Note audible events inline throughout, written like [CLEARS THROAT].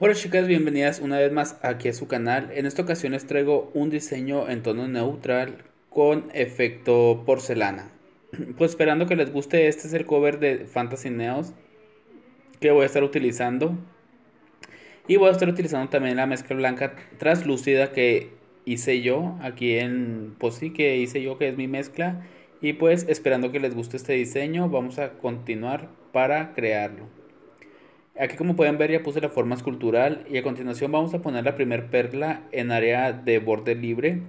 Hola chicas, bienvenidas una vez más aquí a su canal. En esta ocasión les traigo un diseño en tono neutral con efecto porcelana. [CLEARS THROAT] Pues esperando que les guste, este es el cover de Fantasy Neos que voy a estar utilizando. Y voy a estar utilizando también la mezcla blanca translúcida que hice yo aquí en pues que hice yo que es mi mezcla y pues esperando que les guste este diseño vamos a continuar para crearlo Aquí como pueden ver ya puse la forma escultural y a continuación vamos a poner la primer perla en área de borde libre.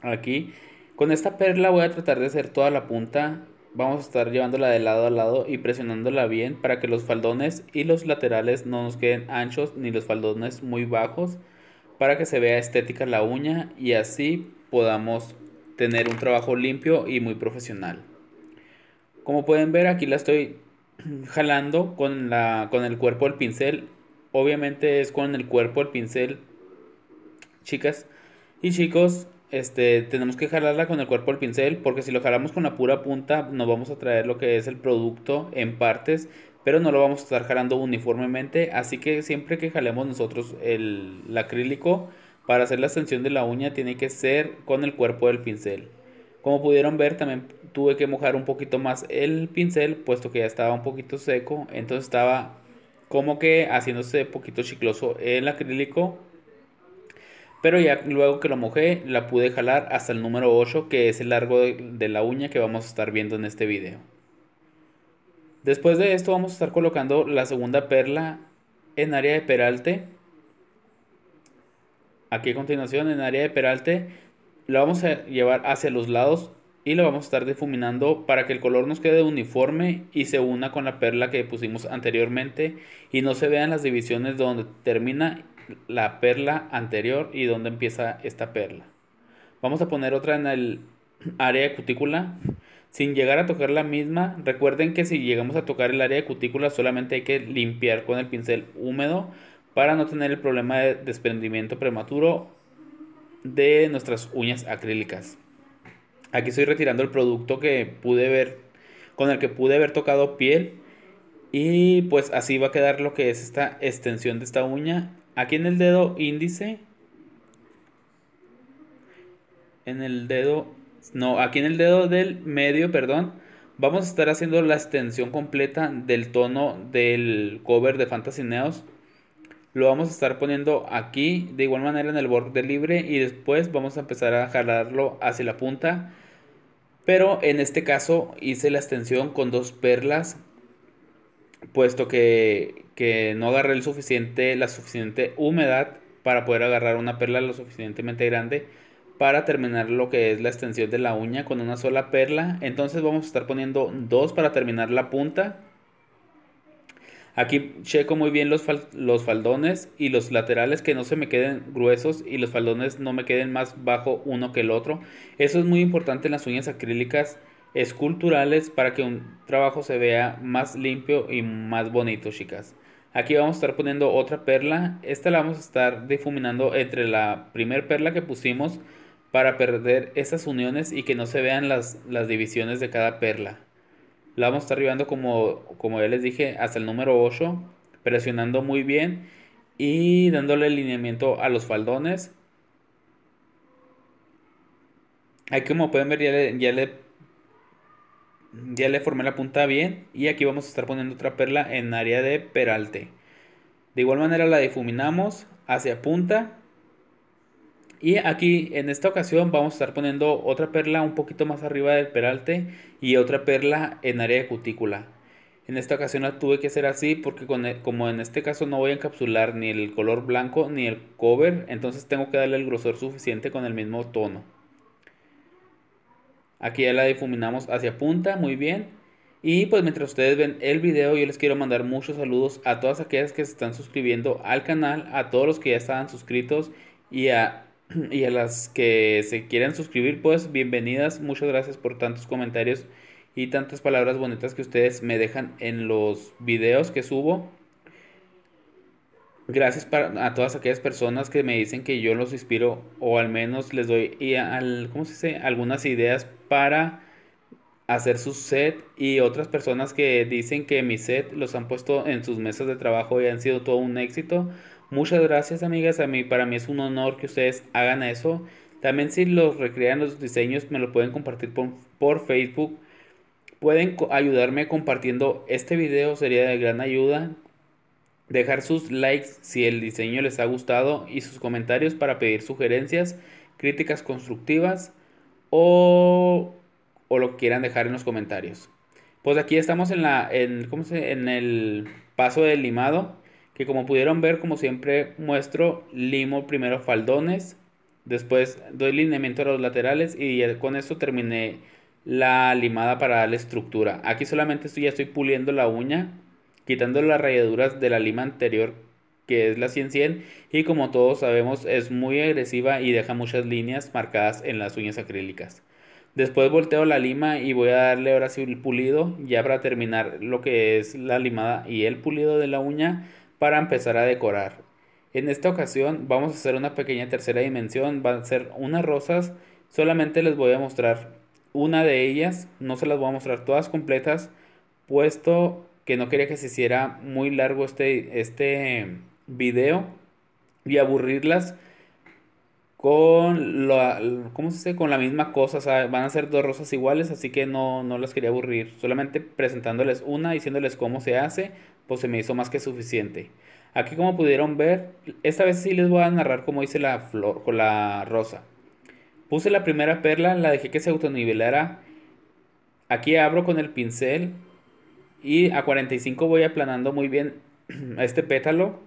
Aquí. Con esta perla voy a tratar de hacer toda la punta. Vamos a estar llevándola de lado a lado y presionándola bien para que los faldones y los laterales no nos queden anchos ni los faldones muy bajos para que se vea estética la uña y así podamos tener un trabajo limpio y muy profesional. Como pueden ver aquí la estoy jalando con, la, con el cuerpo del pincel. Obviamente es con el cuerpo del pincel, chicas y chicos. Este, tenemos que jalarla con el cuerpo del pincel porque si lo jalamos con la pura punta nos vamos a traer lo que es el producto en partes pero no lo vamos a estar jalando uniformemente así que siempre que jalemos nosotros el, el acrílico para hacer la extensión de la uña tiene que ser con el cuerpo del pincel como pudieron ver, también tuve que mojar un poquito más el pincel, puesto que ya estaba un poquito seco. Entonces estaba como que haciéndose poquito chicloso el acrílico. Pero ya luego que lo mojé, la pude jalar hasta el número 8, que es el largo de, de la uña que vamos a estar viendo en este video. Después de esto vamos a estar colocando la segunda perla en área de peralte. Aquí a continuación en área de peralte la vamos a llevar hacia los lados y lo vamos a estar difuminando para que el color nos quede uniforme y se una con la perla que pusimos anteriormente y no se vean las divisiones donde termina la perla anterior y donde empieza esta perla. Vamos a poner otra en el área de cutícula sin llegar a tocar la misma. Recuerden que si llegamos a tocar el área de cutícula solamente hay que limpiar con el pincel húmedo para no tener el problema de desprendimiento prematuro de nuestras uñas acrílicas. Aquí estoy retirando el producto que pude ver, con el que pude haber tocado piel. Y pues así va a quedar lo que es esta extensión de esta uña. Aquí en el dedo índice. En el dedo... No, aquí en el dedo del medio, perdón. Vamos a estar haciendo la extensión completa del tono del cover de Fantasy Neos lo vamos a estar poniendo aquí de igual manera en el borde libre y después vamos a empezar a jalarlo hacia la punta pero en este caso hice la extensión con dos perlas puesto que, no agarré el suficiente, la suficiente humedad para poder agarrar una perla lo suficientemente grande para terminar lo que es la extensión de la uña con una sola perla entonces vamos a estar poniendo dos para terminar la punta Aquí checo muy bien los, faldones y los laterales que no se me queden gruesos y los faldones no me queden más bajo uno que el otro. Eso es muy importante en las uñas acrílicas esculturales para que un trabajo se vea más limpio y más bonito, chicas. Aquí vamos a estar poniendo otra perla. Esta la vamos a estar difuminando entre la primer perla que pusimos para perder esas uniones y que no se vean las divisiones de cada perla. La vamos a estar llevando como, ya les dije hasta el número 8, presionando muy bien y dándole alineamiento a los faldones. Aquí como pueden ver ya le, ya le, ya le formé la punta bien y aquí vamos a estar poniendo otra perla en área de peralte. De igual manera la difuminamos hacia punta y aquí en esta ocasión vamos a estar poniendo otra perla un poquito más arriba del peralte y otra perla en área de cutícula. En esta ocasión la tuve que hacer así porque e, como en este caso no voy a encapsular ni el color blanco ni el cover, entonces tengo que darle el grosor suficiente con el mismo tono. Aquí ya la difuminamos hacia punta, muy bien. Y pues mientras ustedes ven el video yo les quiero mandar muchos saludos a todas aquellas que se están suscribiendo al canal, a todos los que ya estaban suscritos y a [CLEARS THROAT] Y a las que se quieran suscribir, pues bienvenidas. Muchas gracias por tantos comentarios y tantas palabras bonitas que ustedes me dejan en los videos que subo. Gracias a todas aquellas personas que me dicen que yo los inspiro o al menos les doy dice? algunas ideas para hacer su set y otras personas que dicen que mi set los han puesto en sus mesas de trabajo y han sido todo un éxito. Muchas gracias amigas, a mí, para mí es un honor que ustedes hagan eso. También si los recrean los diseños me lo pueden compartir por, Facebook. Pueden ayudarme compartiendo este video, sería de gran ayuda. Dejar sus likes si el diseño les ha gustado y sus comentarios para pedir sugerencias, críticas constructivas o, o lo que quieran dejar en los comentarios. Pues aquí estamos en, la, en, se, en el paso del limado que como pudieron ver, como siempre muestro, limo primero faldones, después doy lineamiento a los laterales y con esto terminé la limada para darle estructura. Aquí solamente estoy, ya estoy puliendo la uña, quitando las rayaduras de la lima anterior que es la 100-100 y como todos sabemos es muy agresiva y deja muchas líneas marcadas en las uñas acrílicas. Después volteo la lima y voy a darle ahora sí el pulido ya para terminar lo que es la limada y el pulido de la uña para empezar a decorar. En esta ocasión vamos a hacer una pequeña tercera dimensión, van a ser unas rosas, solamente les voy a mostrar una de ellas, no se las voy a mostrar todas completas, puesto que no quería que se hiciera muy largo este, este video y aburrirlas con la, ¿cómo se Con la misma cosa, van a ser dos rosas iguales, así que no, no las quería aburrir. Solamente presentándoles una, diciéndoles cómo se hace, pues se me hizo más que suficiente. Aquí como pudieron ver, esta vez sí les voy a narrar cómo hice la flor con la rosa. Puse la primera perla, la dejé que se autonivelara. Aquí abro con el pincel y a 45 voy aplanando muy bien [CLEARS THROAT] este pétalo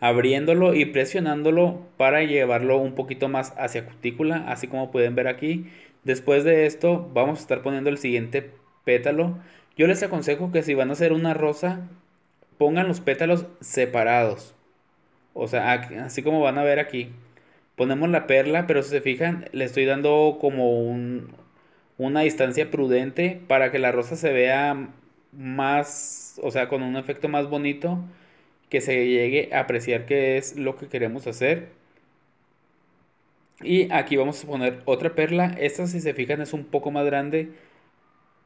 abriéndolo y presionándolo para llevarlo un poquito más hacia cutícula, así como pueden ver aquí. Después de esto vamos a estar poniendo el siguiente pétalo. Yo les aconsejo que si van a hacer una rosa, pongan los pétalos separados. O sea, así como van a ver aquí. Ponemos la perla, pero si se fijan, le estoy dando como una distancia prudente para que la rosa se vea más, o sea, con un efecto más bonito que se llegue a apreciar qué es lo que queremos hacer. Y aquí vamos a poner otra perla. Esta si se fijan es un poco más grande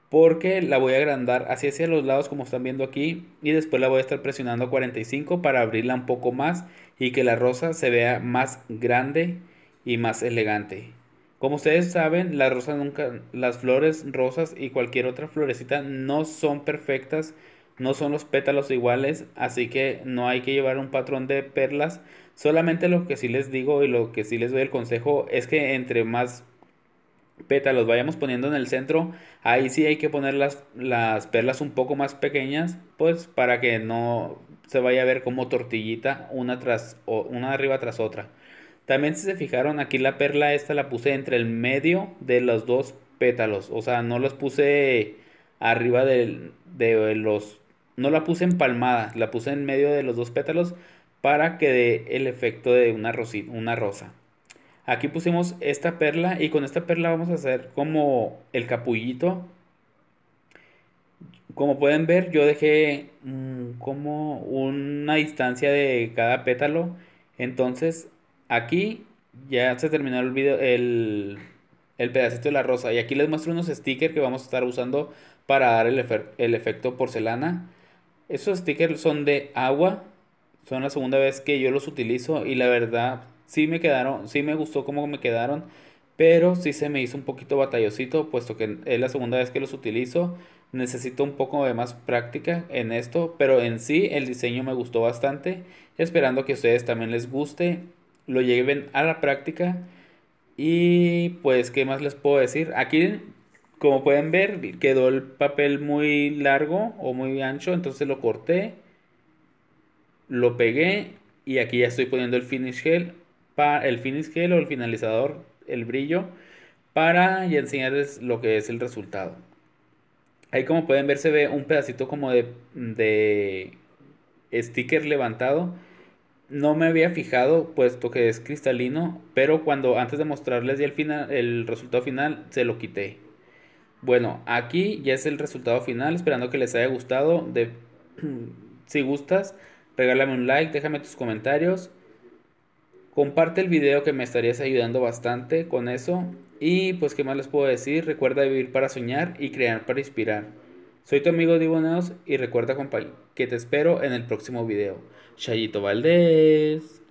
porque la voy a agrandar así hacia los lados como están viendo aquí y después la voy a estar presionando a 45 para abrirla un poco más y que la rosa se vea más grande y más elegante. Como ustedes saben, nunca, las flores rosas y cualquier otra florecita no son perfectas no son los pétalos iguales, así que no hay que llevar un patrón de perlas. Solamente lo que sí les digo y lo que sí les doy el consejo es que entre más pétalos vayamos poniendo en el centro, ahí sí hay que poner las, perlas un poco más pequeñas, pues para que no se vaya a ver como tortillita una tras o una arriba tras otra. También si se fijaron aquí la perla esta la puse entre el medio de los dos pétalos, o sea, no los puse arriba de, de los no la puse empalmada, la puse en medio de los dos pétalos para que dé el efecto de una, una rosa. Aquí pusimos esta perla y con esta perla vamos a hacer como el capullito. Como pueden ver yo dejé mm, como una distancia de cada pétalo. Entonces aquí ya se terminó el video, el, pedacito de la rosa. Y aquí les muestro unos stickers que vamos a estar usando para dar el efecto porcelana. Esos stickers son de agua. Son la segunda vez que yo los utilizo y la verdad sí me quedaron, sí me gustó cómo me quedaron, pero sí se me hizo un poquito batallosito puesto que es la segunda vez que los utilizo. Necesito un poco de más práctica en esto, pero en sí el diseño me gustó bastante, esperando que a ustedes también les guste, lo lleven a la práctica y pues qué más les puedo decir. Aquí como pueden ver, quedó el papel muy largo o muy ancho, entonces lo corté, lo pegué y aquí ya estoy poniendo el finish gel, el finish gel o el finalizador, el brillo, para enseñarles lo que es el resultado. Ahí como pueden ver se ve un pedacito como de, sticker levantado. No me había fijado puesto que es cristalino, pero cuando antes de mostrarles el, final, el resultado final se lo quité. Bueno, aquí ya es el resultado final. Esperando que les haya gustado. De, [CLEARS THROAT] si gustas, regálame un like, déjame tus comentarios. Comparte el video que me estarías ayudando bastante con eso. Y pues, ¿qué más les puedo decir? Recuerda vivir para soñar y crear para inspirar. Soy tu amigo Diboneos y recuerda que te espero en el próximo video. Chayito Valdés.